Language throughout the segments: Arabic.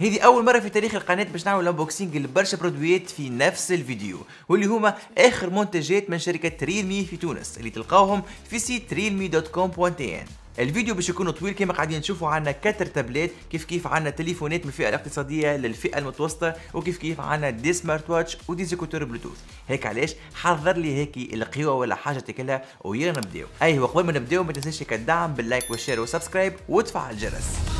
هذه اول مره في تاريخ القناه باش نعمل انبوكسينج لبرشا برودويات في نفس الفيديو واللي هما اخر منتجات من شركه ريلمي في تونس اللي تلقاوهم في سيت ريلمي دوت كوم تي ان الفيديو باش يكون طويل كما قاعدين نشوفوا عندنا كتر تابلات كيف كيف عندنا تليفونات من الفئه الاقتصاديه للفئه المتوسطه وكيف كيف عندنا دي سمارت واتش ودي زيكوتور بلوتوث هيك علاش حضر لي هيك القيوه ولا حاجه تاكلها ويلا نبداو ايوا قبل ما نبداو ما تنساش الدعم باللايك والشير والسبسكرايب وتفعل الجرس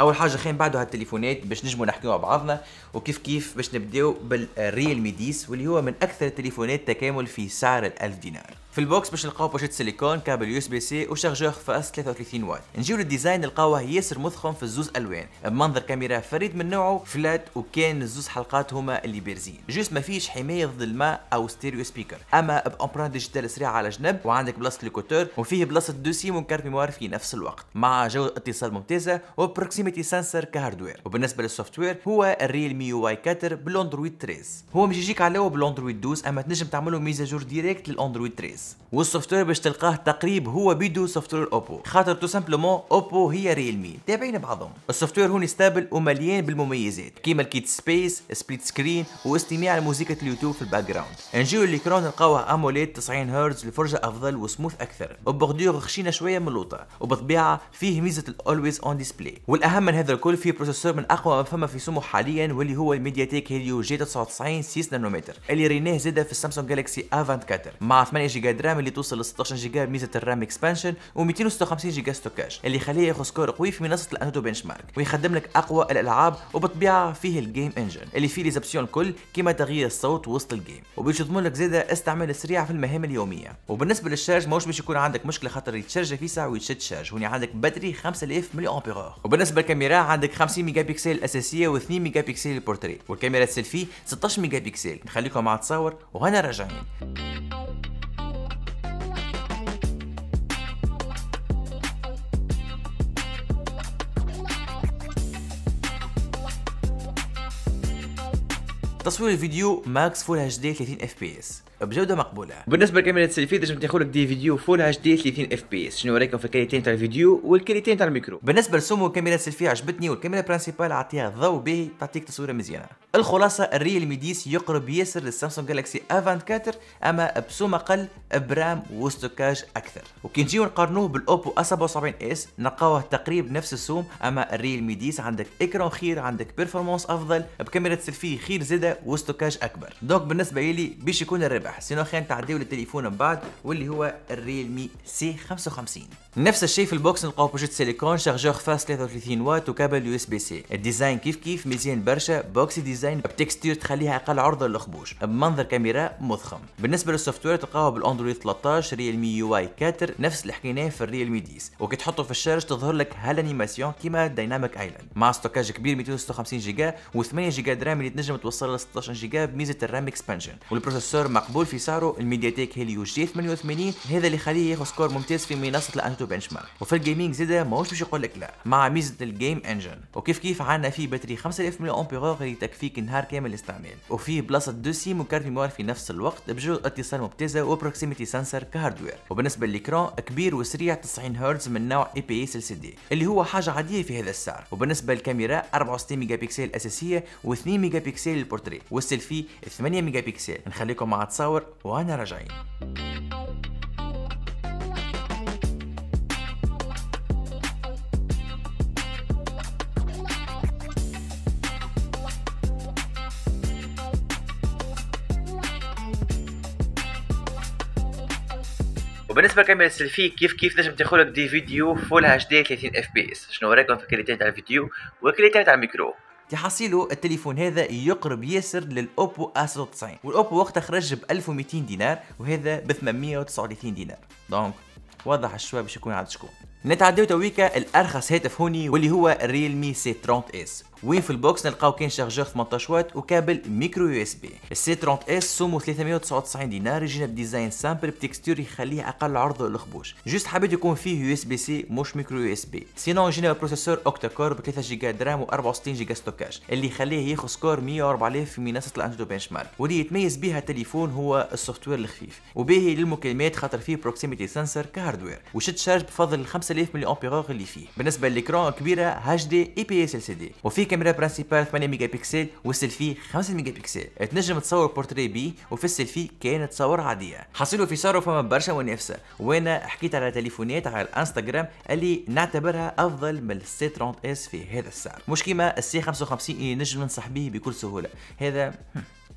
اول حاجه خلينا بعده هالتليفونات باش نجموا نحكيو مع بعضنا وكيف كيف باش نبداو بالريلمي ميديس واللي هو من اكثر التليفونات تكامل في سعر ال 1000 دينار في البوكس باش نلقاو بوشيت سيليكون كابل يو اس بي سي وشارجور فاس 33 واط نجيو للديزاين نلقاوه ياسر مضخم في الزوز الوان بمنظر كاميرا فريد من نوعه فلات وكان الزوز حلقات هما اللي بارزين جوست ما فيش حمايه ضد الماء او ستيريو سبيكر اما بامبران ديجيتال سريعه على جنب وعندك بلاصه الكوتور وفيه بلاصه دو سيم وكارت ميموار في نفس الوقت مع جوده اتصال ممتازه وبروكسيميتي سنسر كهاردوير وبالنسبه للسوفتوير هو مي واي 4 بالاندرويد 13 هو مش يجيك على بالاندرويد 12 اما تنجم تعمله ميزاجور ديريكت للاندرويد 13 كويس والسوفت وير باش تلقاه تقريب هو بيدو سوفت وير اوبو خاطر تو سامبلومون اوبو هي ريلمي تابعين بعضهم السوفت وير هوني ستابل ومليان بالمميزات كيما الكيت سبيس سبليت سكرين واستماع لموسيقى اليوتيوب في الباك جراوند نجيو ليكرون نلقاوه اموليد 90 هرتز لفرجه افضل وسموث اكثر وبوردور خشينه شويه من اللوطه وبالطبيعه فيه ميزه الاولويز اون ديسبلاي والاهم من هذا الكل فيه بروسيسور من اقوى ما فما في سمو حاليا واللي هو الميديا تيك هيليو جي 99 6 نانومتر اللي ريناه زاده في السامسونج جالكسي A24 مع 8 جيجا جيجا رام اللي توصل ل 16 جيجا بميزه الرام اكسبانشن و256 جيجا ستوكاج اللي يخليه ياخذ سكور قوي في منصه الانوتو بنش مارك ويخدم لك اقوى الالعاب وبالطبيعه فيه الجيم انجن اللي فيه ليزابسيون الكل كما تغيير الصوت وسط الجيم وبيش يضمن لك زاده استعمال سريع في المهام اليوميه وبالنسبه للشارج ماهوش باش يكون عندك مشكله خاطر يتشارج في ساعه ويتشد شارج هوني عندك باتري 5000 ملي امبير وبالنسبه للكاميرا عندك 50 ميجا بكسل الاساسيه و2 ميجا بكسل البورتري والكاميرا السيلفي 16 ميجا بكسل نخليكم مع التصاور وهنا راجعين تصوير الفيديو ماكس فول اتش دي 30 اف بي اس بجوده مقبوله بالنسبه لكاميرا السيلفي تنجم تاخذ لك دي فيديو فول اتش دي 30 اف بي اس شنو رايكم في الكاليتين تاع الفيديو والكاليتين تاع الميكرو بالنسبه لسمو الكاميرا السيلفي عجبتني والكاميرا برانسيبال عطيها ضوء به تعطيك تصويره مزيانه الخلاصه الريل ميديس يقرب ياسر للسامسونج جالكسي A 24 اما بسوم اقل برام وستوكاج اكثر وكي نجيو نقارنوه بالاوبو A 77 اس نلقاوه تقريبا نفس السوم اما الريل ميديس عندك اكرون خير عندك بيرفورمانس افضل بكاميرا سيلفي خير زاده وستوكاج اكبر دونك بالنسبه لي باش يكون الربح حسينو خلينا نتعديو للتليفون من بعد واللي هو الريلمي سي 55 نفس الشيء في البوكس نلقاو بوشيت سيليكون شارجور فاس 33 وات وكابل يو اس بي سي الديزاين كيف كيف مزيان برشا بوكسي ديزاين بتكستير تخليها اقل عرضه للخبوش بمنظر كاميرا مضخم بالنسبه للسوفت وير تلقاوه بالاندرويد 13 ريلمي يو اي 4 نفس اللي حكيناه في الريلمي 10 وكي تحطه في الشارج تظهر لك هالانيماسيون كيما دايناميك ايلاند مع ستوكاج كبير 256 جيجا و8 جيجا درام اللي تنجم توصل ل 16 جيجا بميزه الرام اكسبانشن والبروسيسور مقبول جول في سعره تيك هيليو جي 88 هذا اللي يخليه ياخذ سكور ممتاز في منصه الانتو بنش مارك وفي الجيمنج زاده ماهوش باش يقول لك لا مع ميزه الجيم انجن وكيف كيف عندنا فيه باتري 5000 ملي امبير اللي تكفيك نهار كامل الاستعمال وفيه بلاصه دو سيم وكارت ميموار في نفس الوقت بجوده اتصال ممتازه وبروكسيميتي سنسر كهاردوير وبالنسبه للكرون كبير وسريع 90 هرتز من نوع اي بي اس ال سي دي اللي هو حاجه عاديه في هذا السعر وبالنسبه للكاميرا 64 ميجا بكسل اساسيه و2 ميجا بكسل للبورتري والسيلفي 8 ميجا بكسل نخليكم مع تصور نشاور وأنا راجعين وبالنسبه لكاميرا السيلفي كيف كيف تنجم تاخذ دي فيديو فول اتش دي 30 اف بي اس شنو رايكم في الكاليتي تاع الفيديو والكاليتي تاع الميكرو تحصيلو التليفون هذا يقرب ياسر للاوبو A 96 والاوبو وقتها خرج ب 1200 دينار وهذا ب 839 دينار دونك واضح الشوا باش يكون عاد شكون نتعداو تويكا الارخص هاتف هوني واللي هو الريلمي سي 30 اس وين في البوكس نلقاو كاين شارجور 18 واط وكابل ميكرو يو اس بي السي 30 اس سومو 399 دينار يجينا بديزاين سامبل بتكستور يخليه اقل عرضه للخبوش جوست حبيت يكون فيه يو اس بي سي مش ميكرو يو اس بي سينو يجينا بروسيسور اوكتا كور ب 3 جيجا درام و64 جيجا ستوكاج اللي يخليه ياخذ سكور 104000 في منصه الانجلو بنش مارك واللي يتميز بها التليفون هو السوفت وير الخفيف وبه للمكالمات خاطر فيه بروكسيميتي سنسر كهاردوير وشد شارج بفضل 5 5000 ملي امبيرور اللي فيه بالنسبه للكرون كبيره هاش دي اي بي اس ال سي دي وفيه كاميرا برانسيبال 8 ميجا بكسل والسيلفي 5 ميجا بكسل تنجم تصور بورتري بي وفي السيلفي كاين تصور عاديه حصلوا في صاروا فما برشا منافسه وانا حكيت على تليفونات على الانستغرام اللي نعتبرها افضل من السي 30 اس في هذا السعر مش كيما السي 55 اللي نجم ننصح به بكل سهوله هذا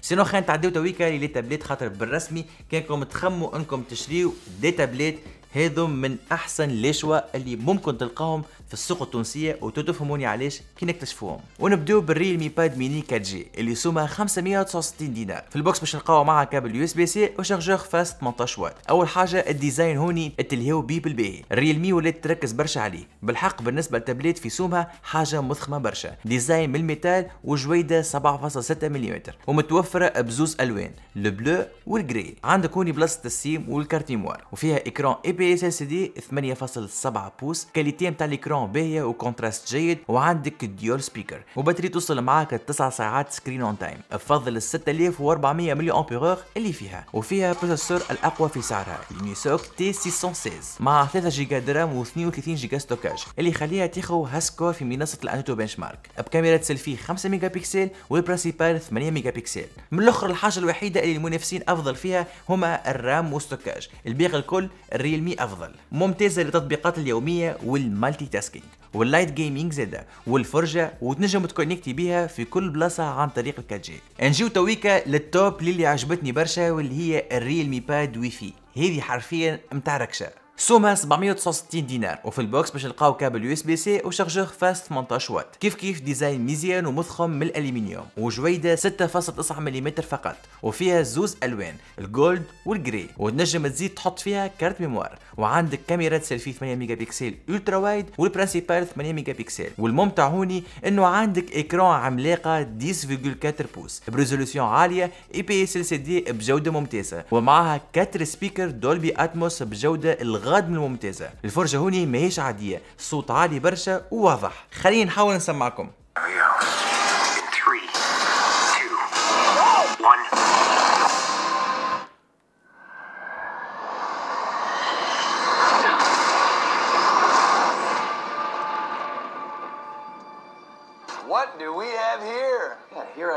سينو خلينا تعديو تويكا تابلت خاطر بالرسمي كانكم تخموا انكم تشريو دي تابلت هذو من احسن لشوة اللي ممكن تلقاهم في السوق التونسية وتتفهموني علاش كي نكتشفوهم ونبداو بالريل مي باد ميني 4 جي اللي سومها 569 دينار في البوكس باش نلقاو معها كابل يو اس بي سي وشارجور فاست 18 واط اول حاجة الديزاين هوني تلهيو بيه بالباهي الريل مي ولات تركز برشا عليه بالحق بالنسبة للتابليت في سومها حاجة مضخمة برشا ديزاين من الميتال وجويدة 7.6 ملم ومتوفرة بزوز الوان البلو والجري عندك هوني بلاصة السيم والكارت وفيها اكران اي بي اس اس دي 8.7 بوص كاليتي نتاع الاكران باهيه وكونتراست جيد وعندك ديول سبيكر وبطاريه توصل معاك 9 ساعات سكرين اون تايم بفضل ال 6400 ملي امبيرور اللي فيها وفيها بروسيسور الاقوى في سعرها يونيسوك تي 616 مع 3 جيجا درام و 32 جيجا ستوكاج اللي يخليها تاخذ هاسكور في منصه الانوتو بنش مارك بكاميرا سيلفي 5 ميجا بكسل والبرانسيبال 8 ميجا بكسل من الاخر الحاجه الوحيده اللي المنافسين افضل فيها هما الرام والستوكاج الباقي الكل الريلمي افضل ممتازه للتطبيقات اليوميه والمالتي تاسك التاسكينج واللايت جيمنج زاده والفرجه وتنجم تكونكتي بيها في كل بلاصه عن طريق الكاتجي نجيو تويكا للتوب اللي عجبتني برشا واللي هي مي باد ويفي هذه حرفيا متاع ركشه سومها 769 دينار وفي البوكس باش نلقاو كابل يو اس بي سي وشارجور فاست 18 واط كيف كيف ديزاين مزيان ومضخم من الالومنيوم وجويده 6.9 ملم فقط وفيها زوز الوان الجولد والجري وتنجم تزيد تحط فيها كارت ميموار وعندك كاميرا سيلفي 8 ميجا بكسل الترا وايد والبرانسيبال 8 ميجا بكسل والممتع هوني انه عندك اكران عملاقه 10.4 بوص بريزولوسيون عاليه اي بي اس ال سي دي بجوده ممتازه ومعها 4 سبيكر دولبي اتموس بجوده الغ غاد من الممتازه الفرجه هوني ماهيش عاديه الصوت عالي برشا وواضح خلينا نحاول نسمعكم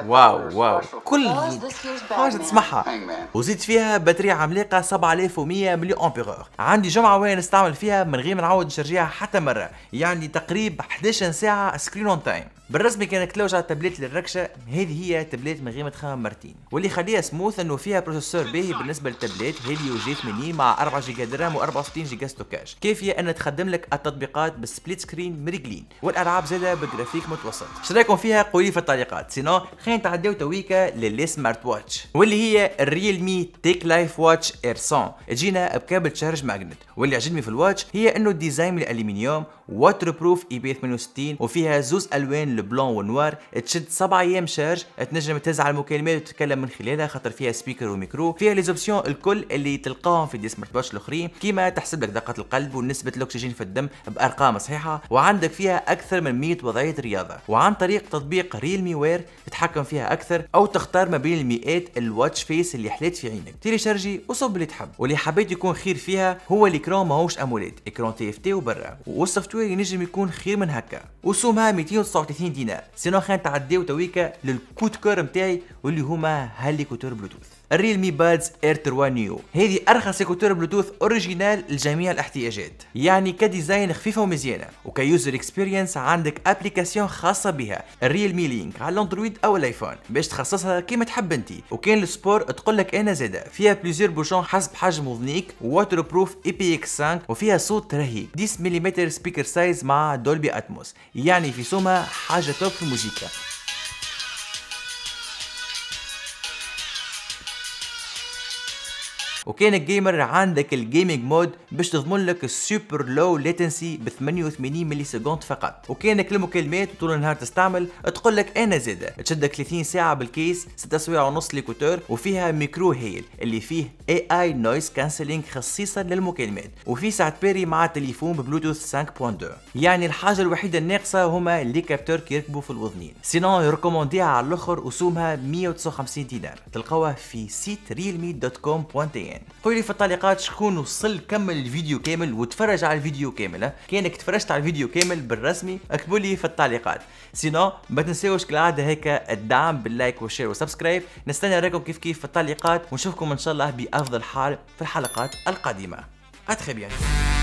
واو واو كل حاجه تسمعها وزيد فيها بطاريه عملاقه 7100 ملي امبيرور عندي جمعه وين نستعمل فيها من غير ما نعاود نشرجيها حتى مره يعني تقريبا 11 ساعه سكرين اون تايم بالرسمي كانك تلوج على تابلت للركشة هذه هي تابلت من غير ما تخمم مرتين واللي يخليها سموث انه فيها بروسيسور باهي بالنسبة للتابلت هيليو جي 80 مع 4 جيجا درام و64 جيجا ستوكاج كافية انها تخدم لك التطبيقات بالسبليت سكرين مريقلين والالعاب زادة بجرافيك متوسط شراكم فيها قولي في التعليقات سينو خلينا نتعداو تويكا للسمارت واتش واللي هي الريل مي تيك لايف واتش ار 100 تجينا بكابل تشارج ماجنت واللي عجبني في الواتش هي انه الديزاين من الالومنيوم واتر بروف اي بي 68 وفيها زوز الوان البلون والنوار تشد 7 ايام شارج تنجم تهز على المكالمات وتتكلم من خلالها خاطر فيها سبيكر وميكرو فيها لي زوبسيون الكل اللي تلقاهم في دي سمارت واتش الاخرين كيما تحسب لك دقه القلب ونسبه الاكسجين في الدم بارقام صحيحه وعندك فيها اكثر من 100 وضعيه رياضه وعن طريق تطبيق ريلمي وير تتحكم فيها اكثر او تختار ما بين المئات الواتش فيس اللي حليت في عينك شارجي وصب اللي تحب واللي حبيت يكون خير فيها هو الاكرون ماهوش اموليد اكرون تي اف تي وبرا والسوفت الفاكتوري ينجم يكون خير من هكا وسومها 239 دينار سينو خلينا نتعداو تويكا للكوت كور نتاعي واللي هما هليكوتور بلوتوث الريلمي بادز اير 3 نيو هذه ارخص سيكوتور بلوتوث اوريجينال لجميع الاحتياجات يعني كديزاين خفيفه ومزيانه وكيوزر اكسبيرينس عندك ابليكاسيون خاصه بها الريلمي لينك على الاندرويد او الايفون باش تخصصها كيما تحب انت وكان السبور تقول لك انا زادا فيها بليزير بوشون حسب حجم وذنيك ووتر بروف اي بي اكس 5 وفيها صوت رهيب 10 ملم سبيكر سايز مع دولبي اتموس يعني في سومها حاجه توب في الموسيقى وكان الجيمر عندك الجيمنج مود باش تضمن لك السوبر لو ليتنسي ب 88 ملي سكوند فقط وكانك المكالمات طول النهار تستعمل تقول لك انا زاده تشدك 30 ساعه بالكيس 6 سوايع ونص ليكوتور وفيها ميكرو هيل اللي فيه اي اي نويز كانسلينج خصيصا للمكالمات وفي ساعه بيري مع تليفون ببلوتوث 5.2 يعني الحاجه الوحيده الناقصه هما لي كابتور كيركبوا في الوذنين سينون يركومونديها على الاخر وسومها 159 دينار تلقاوها في سيت realme.com.tn كان قولي لي في التعليقات شكون وصل كمل الفيديو كامل وتفرج على الفيديو كامل كانك تفرجت على الفيديو كامل بالرسمي اكتبوا لي في التعليقات سينو ما تنساوش كالعاده هيك الدعم باللايك والشير وسبسكرايب نستنى رايكم كيف كيف في التعليقات ونشوفكم ان شاء الله بافضل حال في الحلقات القادمه اتخي بيان